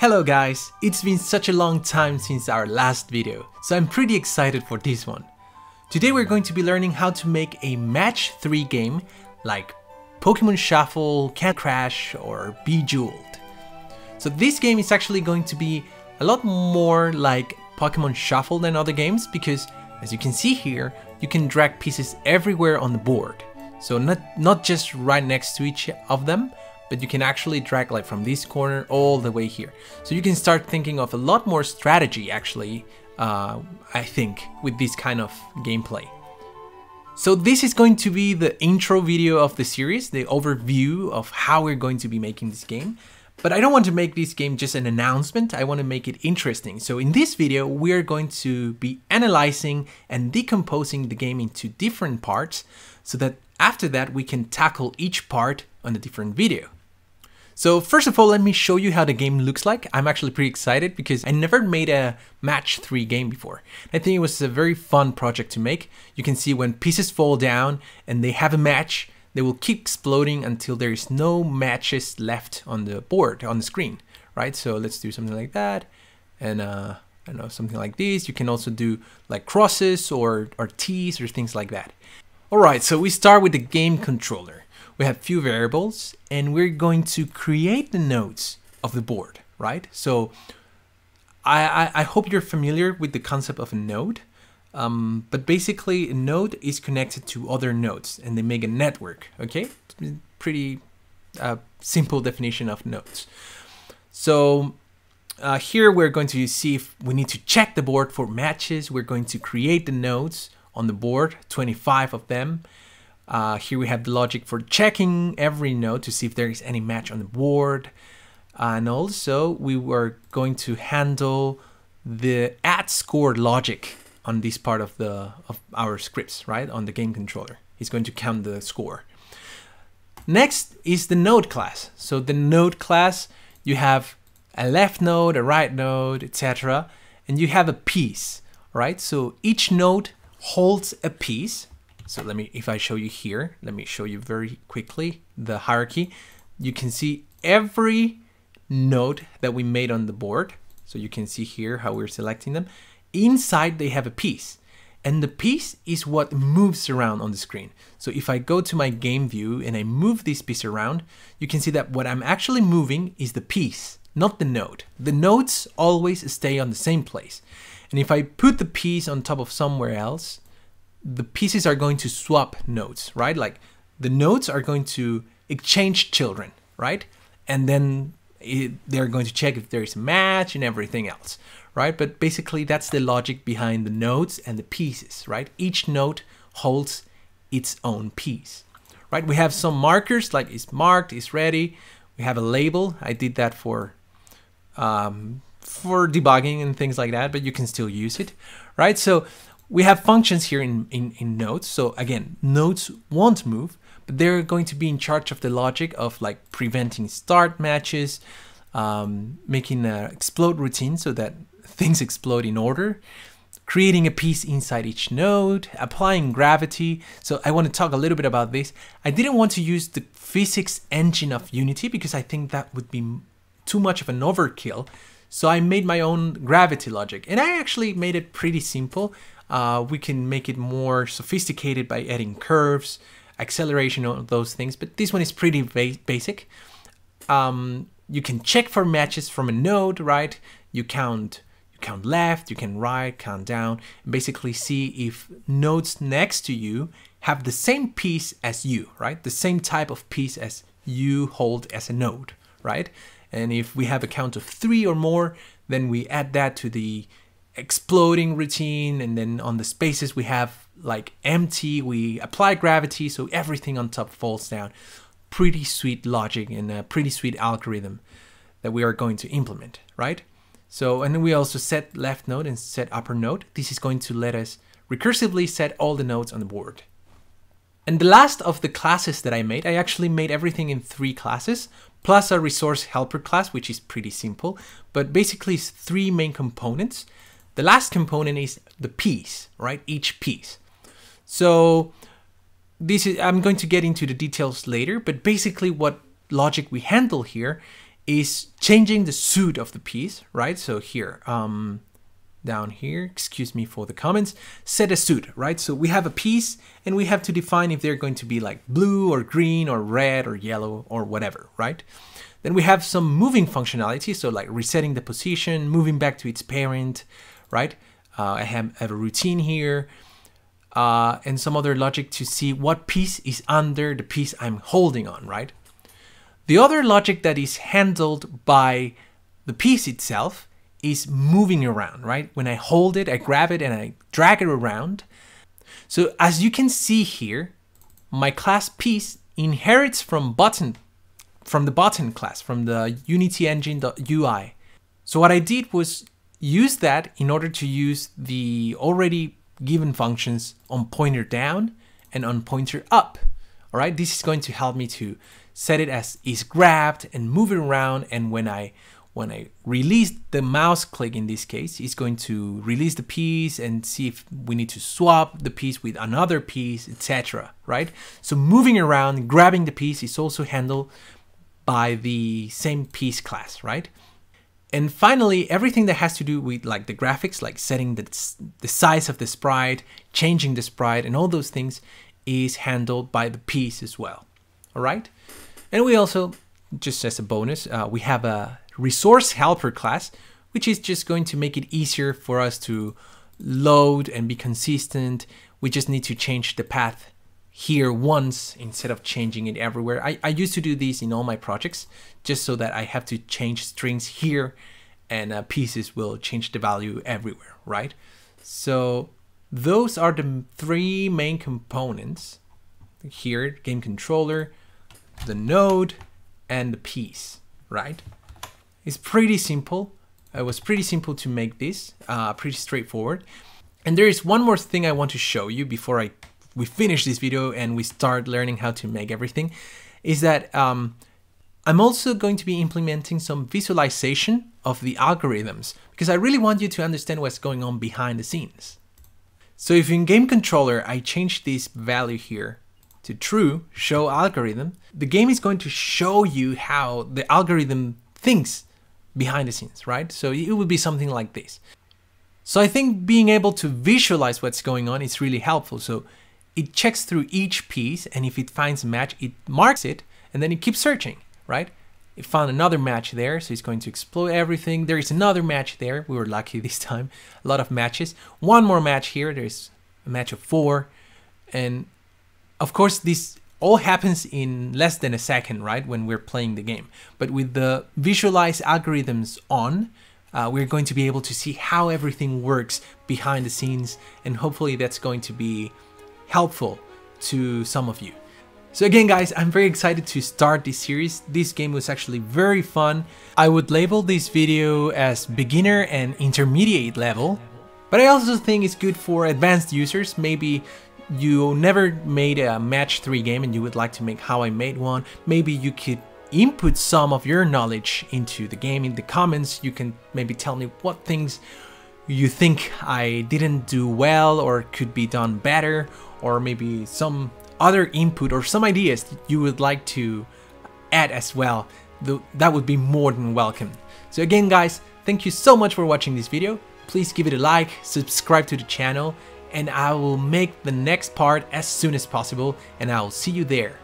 Hello guys, it's been such a long time since our last video, so I'm pretty excited for this one. Today we're going to be learning how to make a match 3 game like Pokemon Shuffle, Cat Crash or Bejeweled. So this game is actually going to be a lot more like Pokemon Shuffle than other games because as you can see here, you can drag pieces everywhere on the board. So not, not just right next to each of them, but you can actually drag like from this corner all the way here. So you can start thinking of a lot more strategy actually, uh, I think, with this kind of gameplay. So this is going to be the intro video of the series, the overview of how we're going to be making this game. But I don't want to make this game just an announcement, I want to make it interesting. So in this video, we're going to be analyzing and decomposing the game into different parts so that after that we can tackle each part on a different video. So first of all, let me show you how the game looks like. I'm actually pretty excited because I never made a match 3 game before. I think it was a very fun project to make. You can see when pieces fall down and they have a match, they will keep exploding until there is no matches left on the board, on the screen, right? So let's do something like that. And uh, I don't know, something like this. You can also do like crosses or, or T's or things like that. All right, so we start with the game controller we have few variables and we're going to create the nodes of the board, right? So I, I, hope you're familiar with the concept of a node, um, but basically a node is connected to other nodes and they make a network, okay? Pretty uh, simple definition of nodes. So uh, here we're going to see if we need to check the board for matches. We're going to create the nodes on the board, 25 of them, uh, here we have the logic for checking every node to see if there is any match on the board. And also we were going to handle the add score logic on this part of the of our scripts, right? On the game controller. It's going to count the score. Next is the node class. So the node class, you have a left node, a right node, etc. And you have a piece, right? So each node holds a piece so let me, if I show you here, let me show you very quickly the hierarchy. You can see every node that we made on the board. So you can see here how we're selecting them. Inside they have a piece and the piece is what moves around on the screen. So if I go to my game view and I move this piece around, you can see that what I'm actually moving is the piece, not the node. The nodes always stay on the same place. And if I put the piece on top of somewhere else, the pieces are going to swap nodes, right? Like the nodes are going to exchange children, right? And then it, they're going to check if there is a match and everything else, right? But basically, that's the logic behind the nodes and the pieces, right? Each node holds its own piece, right? We have some markers like it's marked, it's ready. We have a label. I did that for um, for debugging and things like that, but you can still use it, right? So we have functions here in, in, in nodes. So again, nodes won't move, but they're going to be in charge of the logic of like preventing start matches, um, making an explode routine so that things explode in order, creating a piece inside each node, applying gravity. So I want to talk a little bit about this. I didn't want to use the physics engine of Unity because I think that would be too much of an overkill. So I made my own gravity logic and I actually made it pretty simple. Uh, we can make it more sophisticated by adding curves, acceleration, all those things. But this one is pretty ba basic. Um, you can check for matches from a node, right? You count you count left, you can right, count down, and basically see if nodes next to you have the same piece as you, right? The same type of piece as you hold as a node, right? And if we have a count of three or more, then we add that to the exploding routine and then on the spaces we have like empty we apply gravity so everything on top falls down pretty sweet logic and a pretty sweet algorithm that we are going to implement right so and then we also set left node and set upper node this is going to let us recursively set all the nodes on the board and the last of the classes that I made, I actually made everything in three classes, plus a resource helper class, which is pretty simple, but basically it's three main components the last component is the piece, right? Each piece. So this is, I'm going to get into the details later, but basically what logic we handle here is changing the suit of the piece, right? So here, um, down here, excuse me for the comments, set a suit, right? So we have a piece and we have to define if they're going to be like blue or green or red or yellow or whatever, right? Then we have some moving functionality, so like resetting the position, moving back to its parent, right? Uh, I have, have, a routine here uh, and some other logic to see what piece is under the piece I'm holding on, right? The other logic that is handled by the piece itself is moving around, right? When I hold it, I grab it and I drag it around. So as you can see here, my class piece inherits from button, from the button class, from the Unity Engine UI. So what I did was use that in order to use the already given functions on pointer down and on pointer up. All right, this is going to help me to set it as is grabbed and move it around. And when I when I release the mouse click in this case, it's going to release the piece and see if we need to swap the piece with another piece, etc. Right? So moving around, grabbing the piece is also handled by the same piece class, right? And finally, everything that has to do with like the graphics, like setting the, the size of the sprite, changing the sprite and all those things is handled by the piece as well, all right? And we also, just as a bonus, uh, we have a resource helper class, which is just going to make it easier for us to load and be consistent. We just need to change the path here once instead of changing it everywhere. I, I used to do this in all my projects just so that I have to change strings here and uh, pieces will change the value everywhere, right? So those are the three main components here, game controller, the node, and the piece, right? It's pretty simple. It was pretty simple to make this, uh, pretty straightforward. And there is one more thing I want to show you before I we finish this video and we start learning how to make everything, is that um, I'm also going to be implementing some visualization of the algorithms because I really want you to understand what's going on behind the scenes. So if in game controller, I change this value here to true, show algorithm, the game is going to show you how the algorithm thinks behind the scenes, right? So it would be something like this. So I think being able to visualize what's going on is really helpful. So it checks through each piece and if it finds a match, it marks it and then it keeps searching, right? It found another match there, so it's going to explode everything. There is another match there. We were lucky this time. A lot of matches. One more match here. There's a match of four. And of course, this all happens in less than a second, right? When we're playing the game. But with the visualize algorithms on, uh, we're going to be able to see how everything works behind the scenes. And hopefully that's going to be helpful to some of you. So again guys, I'm very excited to start this series. This game was actually very fun. I would label this video as beginner and intermediate level, but I also think it's good for advanced users. Maybe you never made a match 3 game and you would like to make how I made one. Maybe you could input some of your knowledge into the game in the comments. You can maybe tell me what things you think I didn't do well or could be done better or maybe some other input or some ideas you would like to add as well, that would be more than welcome. So again guys, thank you so much for watching this video, please give it a like, subscribe to the channel, and I will make the next part as soon as possible, and I will see you there.